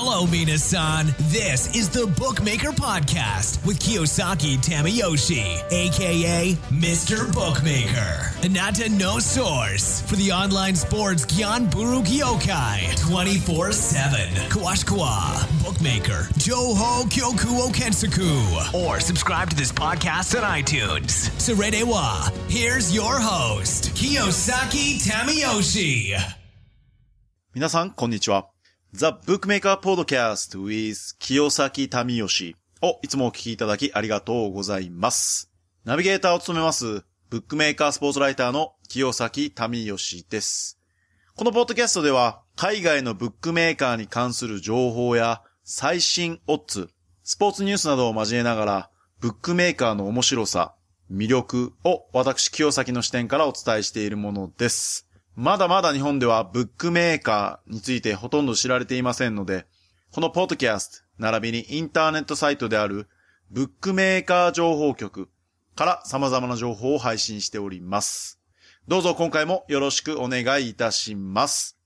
Hello, Minasan. This is the Bookmaker Podcast with Kiyosaki Tamayoshi, aka Mr. Bookmaker. Anata No Source for the online sports Gyanburu Gyokai 24 7. Kawashkawa, Bookmaker, Joho Kyoku Kensaku. Or subscribe to this podcast on iTunes. wa. here's your host, Kiyosaki Tamayoshi. 皆さん、こんにちは。The Bookmaker Podcast with 清崎民義をいつもお聞きいただきありがとうございます。ナビゲーターを務めます、ブックメーカースポーツライターの清崎民義です。このポッドキャストでは、海外のブックメーカーに関する情報や最新オッズ、スポーツニュースなどを交えながら、ブックメーカーの面白さ、魅力を私清崎の視点からお伝えしているものです。まだまだ日本ではブックメーカーについてほとんど知られていませんので、このポッドキャスト、並びにインターネットサイトであるブックメーカー情報局から様々な情報を配信しております。どうぞ今回もよろしくお願いいたします。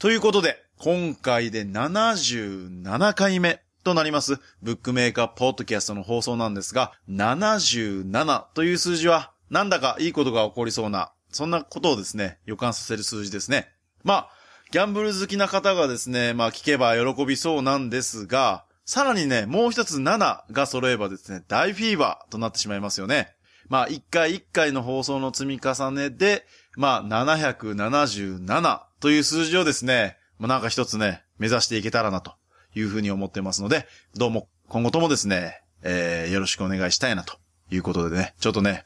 ということで、今回で77回目となります、ブックメーカーポッドキャストの放送なんですが、77という数字はなんだかいいことが起こりそうなそんなことをですね、予感させる数字ですね。まあ、ギャンブル好きな方がですね、まあ聞けば喜びそうなんですが、さらにね、もう一つ7が揃えばですね、大フィーバーとなってしまいますよね。まあ、一回一回の放送の積み重ねで、まあ、777という数字をですね、まあ、なんか一つね、目指していけたらなというふうに思ってますので、どうも今後ともですね、えー、よろしくお願いしたいなということでね、ちょっとね、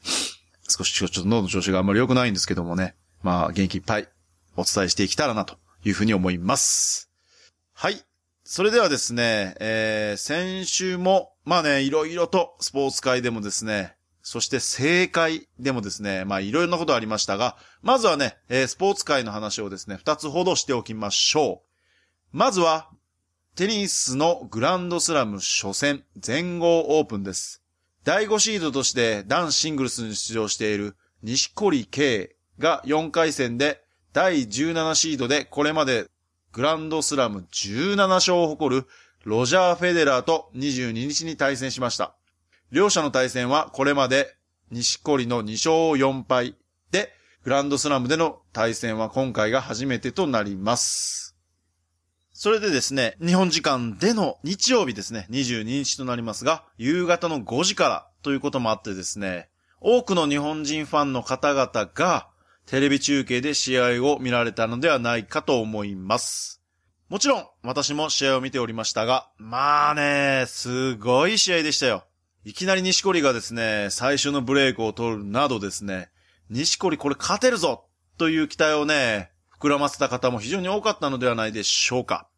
少しちょっと喉の調子があんまり良くないんですけどもね。まあ、元気いっぱいお伝えしていけたらなというふうに思います。はい。それではですね、えー、先週も、まあね、いろいろとスポーツ界でもですね、そして政界でもですね、まあいろいろなことありましたが、まずはね、えー、スポーツ界の話をですね、二つほどしておきましょう。まずは、テニスのグランドスラム初戦、全豪オープンです。第5シードとして男子シングルスに出場している西堀圭が4回戦で第17シードでこれまでグランドスラム17勝を誇るロジャー・フェデラーと22日に対戦しました。両者の対戦はこれまで西堀の2勝4敗でグランドスラムでの対戦は今回が初めてとなります。それでですね、日本時間での日曜日ですね、22日となりますが、夕方の5時からということもあってですね、多くの日本人ファンの方々が、テレビ中継で試合を見られたのではないかと思います。もちろん、私も試合を見ておりましたが、まあね、すごい試合でしたよ。いきなり西堀がですね、最初のブレイクを取るなどですね、西堀これ勝てるぞという期待をね、膨らませた方も非常に多かったのではないでしょうか。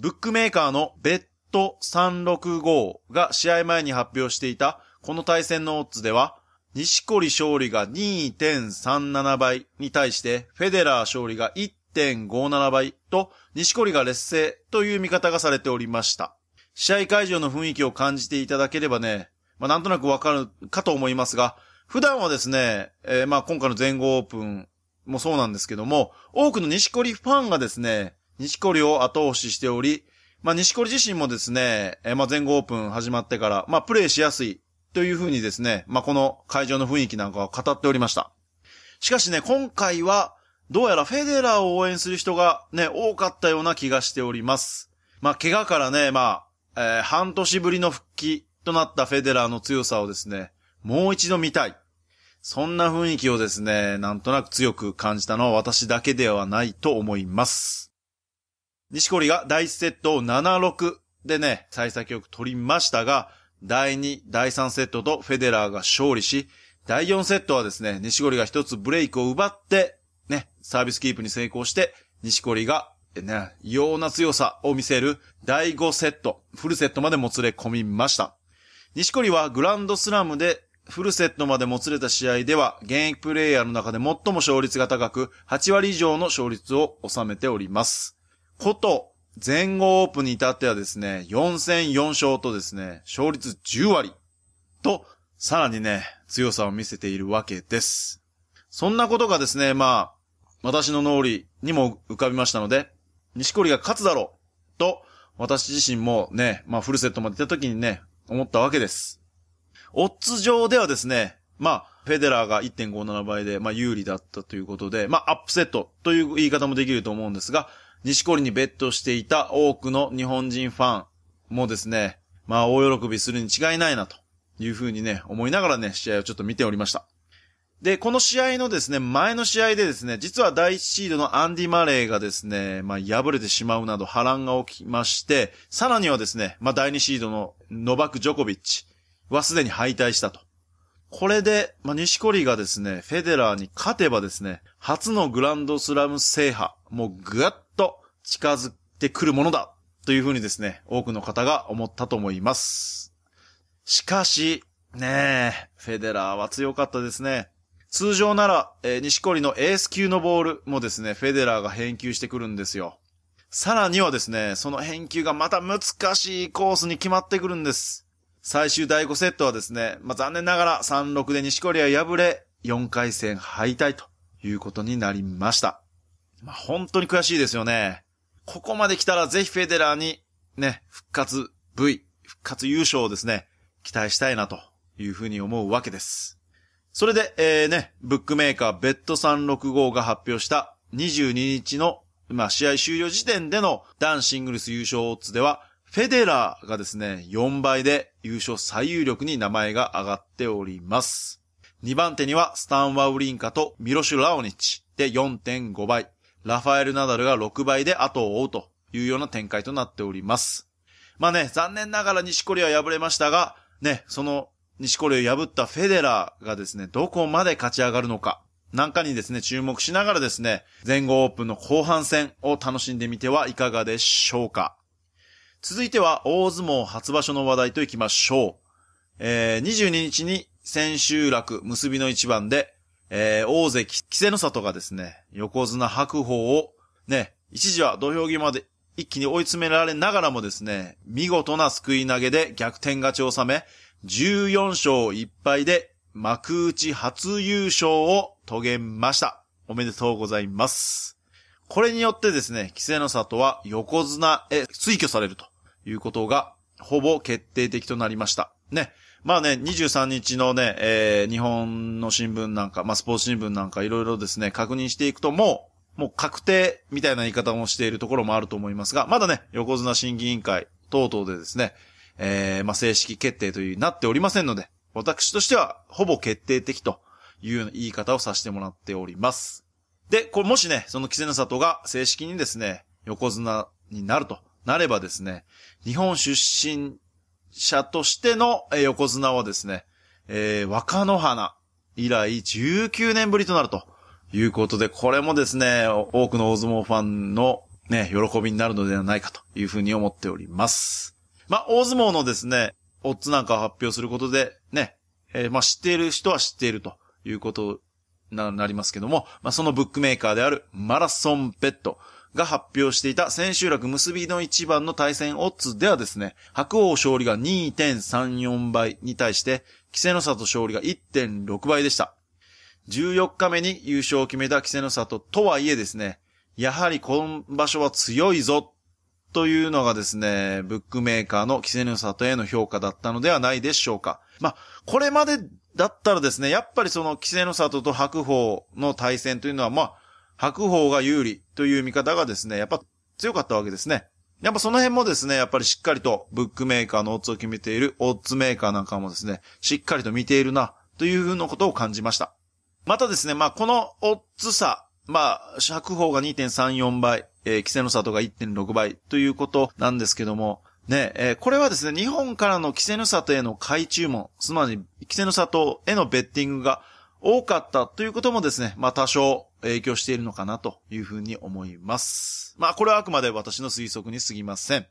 ブックメーカーのベッド365が試合前に発表していたこの対戦のオッズでは、西堀勝利が2.37倍に対して、フェデラー勝利が1.57倍と、西堀が劣勢という見方がされておりました。試合会場の雰囲気を感じていただければね、まあ、なんとなくわかるかと思いますが、普段はですね、えー、まあ今回の全豪オープンもそうなんですけども、多くの西堀ファンがですね、西織を後押ししており、まあ、西堀自身もですね、えー、まあ、前後オープン始まってから、まあ、プレイしやすいというふうにですね、まあ、この会場の雰囲気なんかを語っておりました。しかしね、今回は、どうやらフェデラーを応援する人がね、多かったような気がしております。まあ、怪我からね、まあ、えー、半年ぶりの復帰となったフェデラーの強さをですね、もう一度見たい。そんな雰囲気をですね、なんとなく強く感じたのは私だけではないと思います。西堀が第1セットを7-6でね、対先よく取りましたが、第2、第3セットとフェデラーが勝利し、第4セットはですね、西堀が一つブレイクを奪って、ね、サービスキープに成功して、西堀が、ね、異様な強さを見せる第5セット、フルセットまでもつれ込みました。西堀はグランドスラムでフルセットまでもつれた試合では、現役プレイヤーの中で最も勝率が高く、8割以上の勝率を収めております。こと、全豪オープンに至ってはですね、4戦4勝とですね、勝率10割と、さらにね、強さを見せているわけです。そんなことがですね、まあ、私の脳裏にも浮かびましたので、西堀が勝つだろうと、私自身もね、まあフルセットまで行った時にね、思ったわけです。オッズ上ではですね、まあ、フェデラーが1.57倍で、まあ有利だったということで、まあアップセットという言い方もできると思うんですが、西織にベットしていた多くの日本人ファンもですね、まあ大喜びするに違いないなというふうにね、思いながらね、試合をちょっと見ておりました。で、この試合のですね、前の試合でですね、実は第1シードのアンディ・マレーがですね、まあ破れてしまうなど波乱が起きまして、さらにはですね、まあ第2シードのノバク・ジョコビッチはすでに敗退したと。これで、まあ、西コリがですね、フェデラーに勝てばですね、初のグランドスラム制覇、もうぐわっ近づいてくるものだというふうにですね、多くの方が思ったと思います。しかし、ねえ、フェデラーは強かったですね。通常なら、えー、西堀のエース級のボールもですね、フェデラーが返球してくるんですよ。さらにはですね、その返球がまた難しいコースに決まってくるんです。最終第5セットはですね、まあ、残念ながら3-6で西堀は敗れ、4回戦敗退ということになりました。まあ、本当に悔しいですよね。ここまで来たらぜひフェデラーにね、復活 V、復活優勝をですね、期待したいなというふうに思うわけです。それで、えー、ね、ブックメーカーベッド365が発表した22日の、まあ、試合終了時点での男シングルス優勝オッズでは、フェデラーがですね、4倍で優勝最有力に名前が上がっております。2番手にはスタン・ワウリンカとミロシュ・ラオニッチで4.5倍。ラファエル・ナダルが6倍で後を追うというような展開となっております。まあね、残念ながら西コリアは敗れましたが、ね、その西コリアを破ったフェデラーがですね、どこまで勝ち上がるのか、なんかにですね、注目しながらですね、全豪オープンの後半戦を楽しんでみてはいかがでしょうか。続いては、大相撲初場所の話題といきましょう。えー、22日に千秋楽結びの一番で、えー、大関、稀勢の里がですね、横綱白鵬を、ね、一時は土俵際まで一気に追い詰められながらもですね、見事な救い投げで逆転勝ちを収め、14勝1敗で幕内初優勝を遂げました。おめでとうございます。これによってですね、規制の里は横綱へ推挙されるということが、ほぼ決定的となりました。ね。まあね、23日のね、えー、日本の新聞なんか、まあスポーツ新聞なんかいろいろですね、確認していくともう、もう確定みたいな言い方もしているところもあると思いますが、まだね、横綱審議委員会等々でですね、えー、まあ正式決定というなっておりませんので、私としてはほぼ決定的という言い方をさせてもらっております。で、これもしね、その稀勢の里が正式にですね、横綱になるとなればですね、日本出身者としての横綱はですね、えー、若野花以来19年ぶりとなるということで、これもですね、多くの大相撲ファンのね、喜びになるのではないかというふうに思っております。まあ、大相撲のですね、オッズなんかを発表することで、ね、えー、まあ、知っている人は知っているということな、なりますけども、まあ、そのブックメーカーであるマラソンベッド。が発表していた千秋楽結びの一番の対戦オッズではですね、白鵬勝利が2.34倍に対して、稀勢の里勝利が1.6倍でした。14日目に優勝を決めた稀勢の里とはいえですね、やはり今場所は強いぞというのがですね、ブックメーカーの稀勢の里への評価だったのではないでしょうか。まあ、これまでだったらですね、やっぱりその稀勢の里と白鵬の対戦というのは、まあ、白鵬が有利という見方がですね、やっぱ強かったわけですね。やっぱその辺もですね、やっぱりしっかりとブックメーカーのオッズを決めているオッズメーカーなんかもですね、しっかりと見ているな、というふうなことを感じました。またですね、まあこのオッズ差、まあ、白鵬が2.34倍、えー、規制の差とが1.6倍ということなんですけども、ね、えー、これはですね、日本からの規制の里への買い注文、つまり規制の里へのベッティングが多かったということもですね、まあ多少影響しているのかなというふうに思います。まあこれはあくまで私の推測に過ぎません。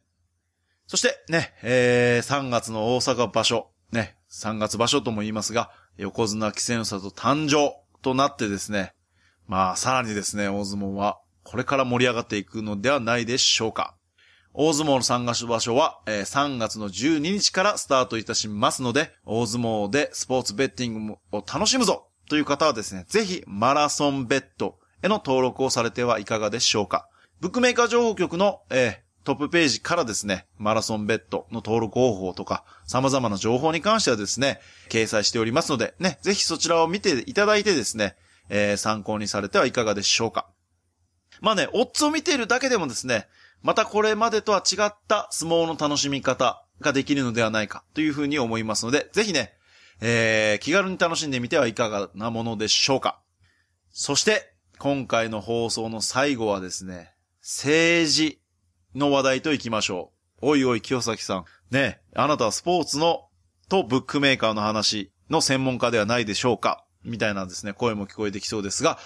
そしてね、えー、3月の大阪場所、ね、3月場所とも言いますが、横綱稀勢の里誕生となってですね、まあさらにですね、大相撲はこれから盛り上がっていくのではないでしょうか。大相撲の参加場所は、3月の12日からスタートいたしますので、大相撲でスポーツベッティングを楽しむぞという方はですね、ぜひマラソンベッドへの登録をされてはいかがでしょうか。ブックメーカー情報局の、えー、トップページからですね、マラソンベッドの登録方法とか、様々な情報に関してはですね、掲載しておりますので、ね、ぜひそちらを見ていただいてですね、えー、参考にされてはいかがでしょうか。まあね、オッズを見ているだけでもですね、またこれまでとは違った相撲の楽しみ方ができるのではないかというふうに思いますので、ぜひね、えー、気軽に楽しんでみてはいかがなものでしょうか。そして、今回の放送の最後はですね、政治の話題といきましょう。おいおい、清崎さん。ね、あなたはスポーツのとブックメーカーの話の専門家ではないでしょうかみたいなですね、声も聞こえてきそうですが、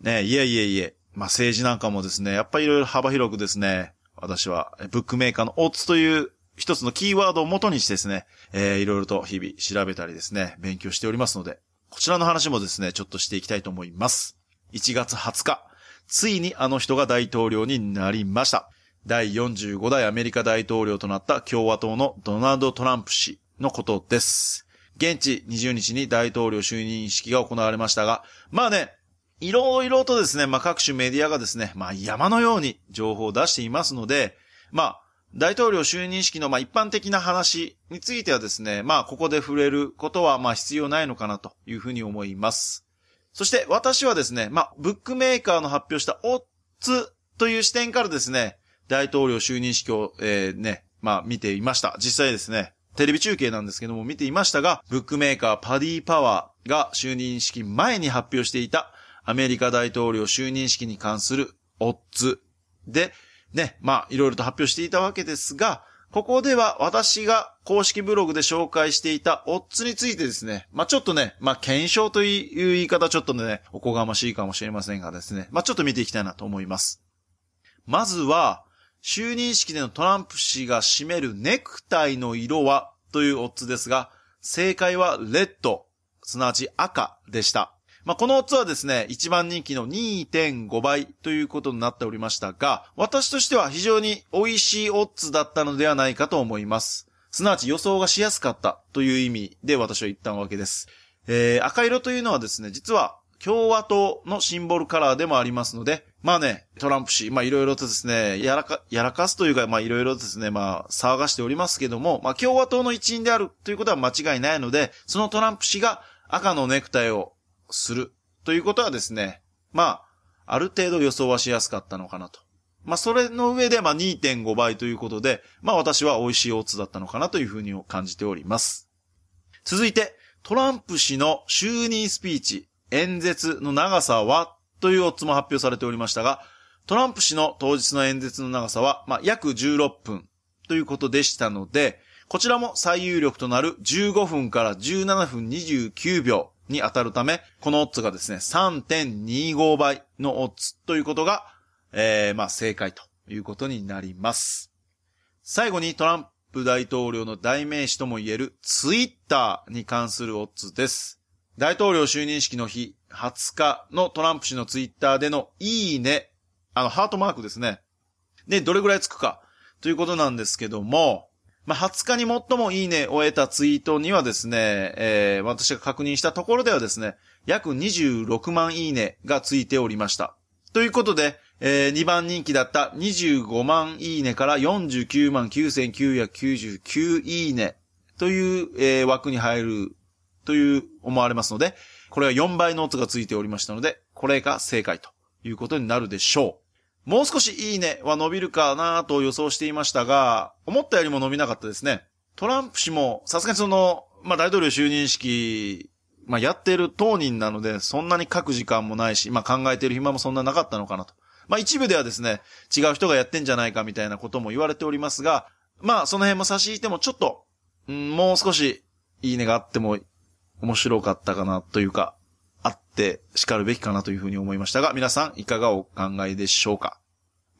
ね、いえいえいえ、まあ、政治なんかもですね、やっぱりいろいろ幅広くですね、私は、ブックメーカーのオッツという一つのキーワードを元にしてですね、えー、いろいろと日々調べたりですね、勉強しておりますので、こちらの話もですね、ちょっとしていきたいと思います。1月20日、ついにあの人が大統領になりました。第45代アメリカ大統領となった共和党のドナルド・トランプ氏のことです。現地20日に大統領就任式が行われましたが、まあね、いろいろとですね、まあ各種メディアがですね、まあ山のように情報を出していますので、まあ大統領就任式のまあ一般的な話についてはですね、まあここで触れることはまあ必要ないのかなというふうに思います。そして私はですね、まあブックメーカーの発表したオッツという視点からですね、大統領就任式を、えー、ね、まあ見ていました。実際ですね、テレビ中継なんですけども見ていましたが、ブックメーカーパディパワーが就任式前に発表していたアメリカ大統領就任式に関するオッツで、ね、まあ、いろいろと発表していたわけですが、ここでは私が公式ブログで紹介していたオッズについてですね、まあ、ちょっとね、まあ、検証という言い方ちょっとね、おこがましいかもしれませんがですね、まあ、ちょっと見ていきたいなと思います。まずは、就任式でのトランプ氏が占めるネクタイの色はというオッズですが、正解はレッド、すなわち赤でした。まあ、このツはですね、一番人気の2.5倍ということになっておりましたが、私としては非常に美味しいオッズだったのではないかと思います。すなわち予想がしやすかったという意味で私は言ったわけです。えー、赤色というのはですね、実は共和党のシンボルカラーでもありますので、まあね、トランプ氏、まあいろいろとですね、やらか、やらかすというか、まあいろいろですね、まあ騒がしておりますけども、まあ共和党の一員であるということは間違いないので、そのトランプ氏が赤のネクタイをするということはですね、まあ、ある程度予想はしやすかったのかなと。まあ、それの上で、まあ、2.5倍ということで、まあ、私は美味しいオッズだったのかなというふうに感じております。続いて、トランプ氏の就任スピーチ、演説の長さはというオッズも発表されておりましたが、トランプ氏の当日の演説の長さは、まあ、約16分ということでしたので、こちらも最有力となる15分から17分29秒に当たるため、このオッズがですね、3.25倍のオッズということが、えー、まあ正解ということになります。最後にトランプ大統領の代名詞とも言えるツイッターに関するオッズです。大統領就任式の日20日のトランプ氏のツイッターでのいいね、あのハートマークですね。で、どれぐらいつくかということなんですけども、まあ、20日に最もいいねを得たツイートにはですね、えー、私が確認したところではですね、約26万いいねがついておりました。ということで、えー、2番人気だった25万いいねから49万9999いいねという、えー、枠に入るという思われますので、これは4倍の音がついておりましたので、これが正解ということになるでしょう。もう少しいいねは伸びるかなと予想していましたが、思ったよりも伸びなかったですね。トランプ氏も、さすがにその、まあ、大統領就任式、まあ、やってる当人なので、そんなに書く時間もないし、まあ、考えてる暇もそんななかったのかなと。まあ、一部ではですね、違う人がやってんじゃないかみたいなことも言われておりますが、まあ、その辺も差し引いてもちょっと、うん、もう少し、いいねがあっても面白かったかなというか、って叱るべきかなというふうに思いましたが、皆さんいかがお考えでしょうか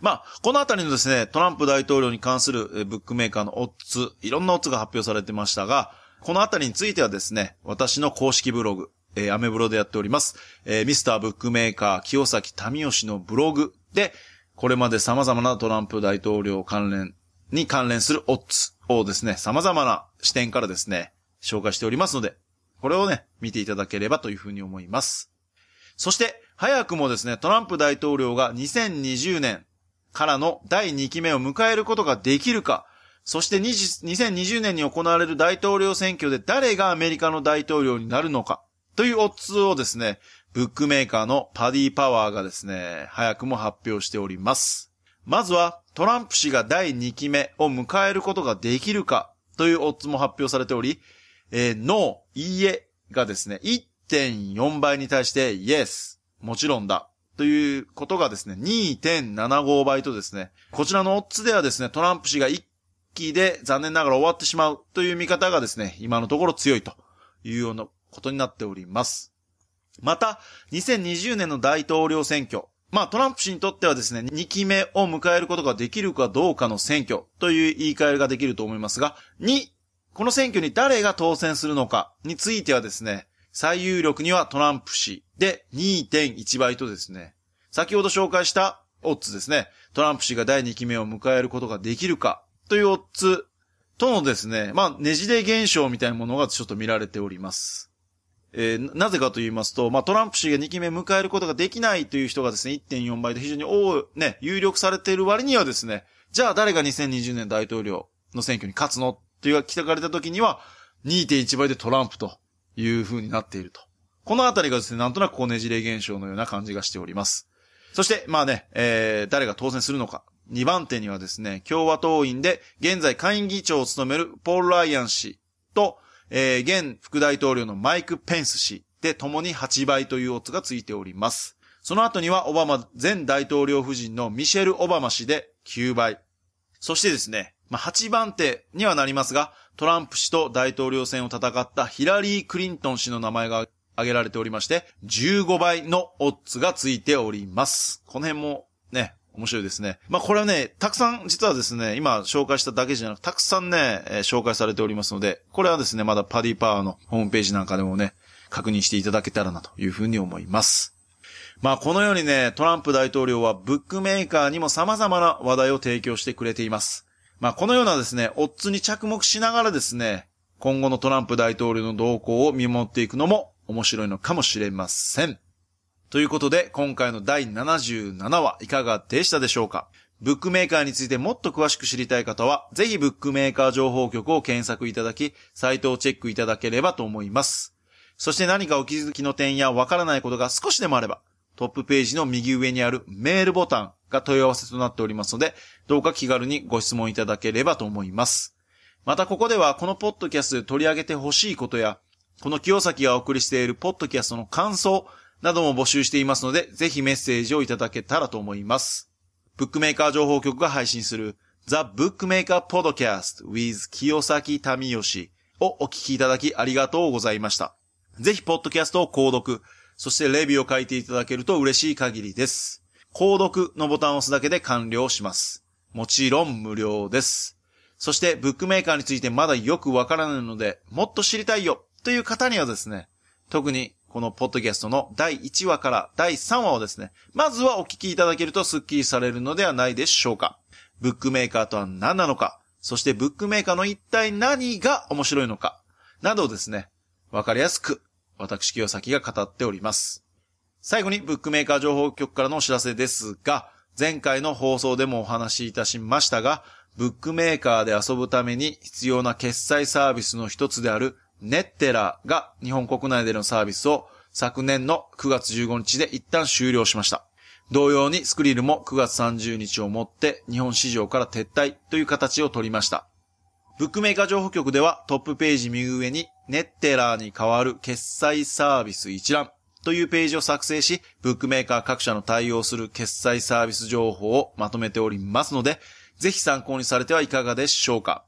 まあ、このあたりのですね、トランプ大統領に関するブックメーカーのオッズ、いろんなオッズが発表されてましたが、このあたりについてはですね、私の公式ブログ、えー、アメブロでやっております、えー、ミスターブックメーカー清崎民吉のブログで、これまで様々なトランプ大統領関連に関連するオッズをですね、様々な視点からですね、紹介しておりますので、これをね、見ていただければというふうに思います。そして、早くもですね、トランプ大統領が2020年からの第2期目を迎えることができるか、そして2020年に行われる大統領選挙で誰がアメリカの大統領になるのかというオッズをですね、ブックメーカーのパディパワーがですね、早くも発表しております。まずはトランプ氏が第2期目を迎えることができるかというオッズも発表されており、えー、no、いいえがですね、1.4倍に対して yes、もちろんだ。ということがですね、2.75倍とですね、こちらのオッズではですね、トランプ氏が1期で残念ながら終わってしまうという見方がですね、今のところ強いというようなことになっております。また、2020年の大統領選挙。まあ、トランプ氏にとってはですね、2期目を迎えることができるかどうかの選挙という言い換えができると思いますが、この選挙に誰が当選するのかについてはですね、最有力にはトランプ氏で2.1倍とですね、先ほど紹介したオッズですね、トランプ氏が第2期目を迎えることができるかというオッズとのですね、まあ、ねじれ現象みたいなものがちょっと見られております。えー、なぜかと言いますと、まあ、トランプ氏が2期目迎えることができないという人がですね、1.4倍で非常に多ね、有力されている割にはですね、じゃあ誰が2020年大統領の選挙に勝つのというが聞かれた時には、2.1倍でトランプという風になっていると。このあたりがですね、なんとなくこうねじれ現象のような感じがしております。そして、まあね、えー、誰が当選するのか。2番手にはですね、共和党員で、現在下院議長を務めるポール・ライアン氏と、えー、現副大統領のマイク・ペンス氏で共に8倍というオッズがついております。その後には、オバマ前大統領夫人のミシェル・オバマ氏で9倍。そしてですね、まあ、8番手にはなりますが、トランプ氏と大統領選を戦ったヒラリー・クリントン氏の名前が挙げられておりまして、15倍のオッズがついております。この辺もね、面白いですね。まあ、これはね、たくさん実はですね、今紹介しただけじゃなく、たくさんね、えー、紹介されておりますので、これはですね、まだパディパワーのホームページなんかでもね、確認していただけたらなというふうに思います。まあ、このようにね、トランプ大統領はブックメーカーにも様々な話題を提供してくれています。まあ、このようなですね、オッズに着目しながらですね、今後のトランプ大統領の動向を見守っていくのも面白いのかもしれません。ということで、今回の第77話いかがでしたでしょうかブックメーカーについてもっと詳しく知りたい方は、ぜひブックメーカー情報局を検索いただき、サイトをチェックいただければと思います。そして何かお気づきの点やわからないことが少しでもあれば、トップページの右上にあるメールボタン、が問い合わせとなっておりますので、どうか気軽にご質問いただければと思います。またここではこのポッドキャストで取り上げてほしいことや、この清崎がお送りしているポッドキャストの感想なども募集していますので、ぜひメッセージをいただけたらと思います。ブックメーカー情報局が配信する The Bookmaker Podcast with 清崎民義をお聞きいただきありがとうございました。ぜひポッドキャストを購読、そしてレビューを書いていただけると嬉しい限りです。購読のボタンを押すだけで完了します。もちろん無料です。そして、ブックメーカーについてまだよくわからないので、もっと知りたいよという方にはですね、特にこのポッドキャストの第1話から第3話をですね、まずはお聞きいただけるとスッキリされるのではないでしょうか。ブックメーカーとは何なのか、そしてブックメーカーの一体何が面白いのか、などをですね、わかりやすく私清崎が語っております。最後にブックメーカー情報局からのお知らせですが、前回の放送でもお話しいたしましたが、ブックメーカーで遊ぶために必要な決済サービスの一つであるネッテラが日本国内でのサービスを昨年の9月15日で一旦終了しました。同様にスクリルも9月30日をもって日本市場から撤退という形を取りました。ブックメーカー情報局ではトップページ右上にネッテラーに代わる決済サービス一覧というページを作成し、ブックメーカー各社の対応する決済サービス情報をまとめておりますので、ぜひ参考にされてはいかがでしょうか。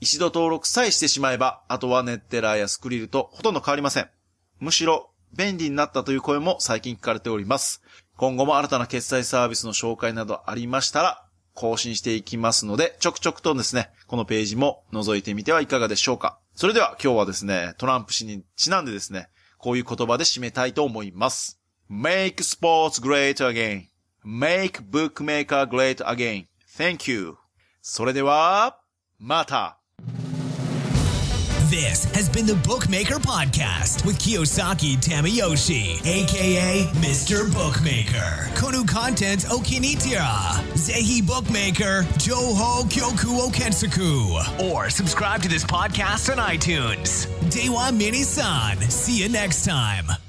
一度登録さえしてしまえば、あとはネッテラーやスクリルとほとんど変わりません。むしろ、便利になったという声も最近聞かれております。今後も新たな決済サービスの紹介などありましたら、更新していきますので、ちょくちょくとですね、このページも覗いてみてはいかがでしょうか。それでは今日はですね、トランプ氏にちなんでですね、こういう言葉で締めたいと思います。Make sports great again.Make bookmaker great again.Thank you. それでは、また This has been the Bookmaker Podcast with Kiyosaki Tamiyoshi, aka Mr. Bookmaker. Konu Content Okinitira, Zehi Bookmaker, Joho Kyoku Okensaku. Or subscribe to this podcast on iTunes. Dewa Mini-san. See you next time.